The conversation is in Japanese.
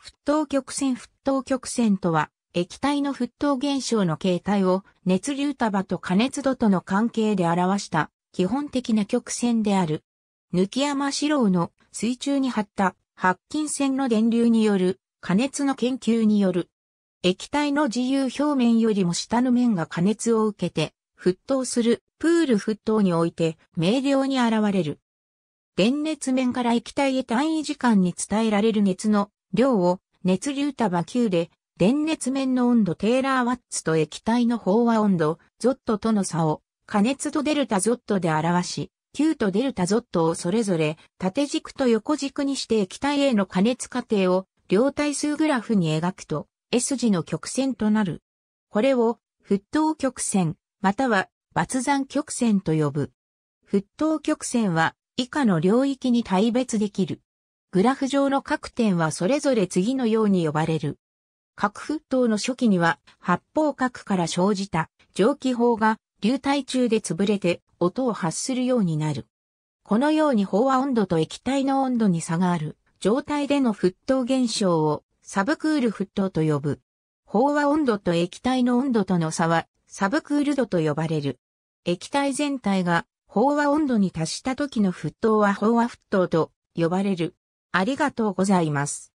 沸騰曲線沸騰曲線とは、液体の沸騰現象の形態を熱流束と加熱度との関係で表した基本的な曲線である。抜山四郎の水中に張った白金線の電流による加熱の研究による。液体の自由表面よりも下の面が加熱を受けて沸騰するプール沸騰において明瞭に現れる。電熱面から液体へ単位時間に伝えられる熱の量を熱流束球で、電熱面の温度テーラーワッツと液体の飽和温度、ゾットとの差を、加熱とデルタゾットで表し、球とデルタゾットをそれぞれ縦軸と横軸にして液体への加熱過程を両対数グラフに描くと S 字の曲線となる。これを沸騰曲線または抜山曲線と呼ぶ。沸騰曲線は以下の領域に大別できる。グラフ上の各点はそれぞれ次のように呼ばれる。核沸騰の初期には発泡核から生じた蒸気砲が流体中で潰れて音を発するようになる。このように飽和温度と液体の温度に差がある状態での沸騰現象をサブクール沸騰と呼ぶ。飽和温度と液体の温度との差はサブクール度と呼ばれる。液体全体が飽和温度に達した時の沸騰は飽和沸騰と呼ばれる。ありがとうございます。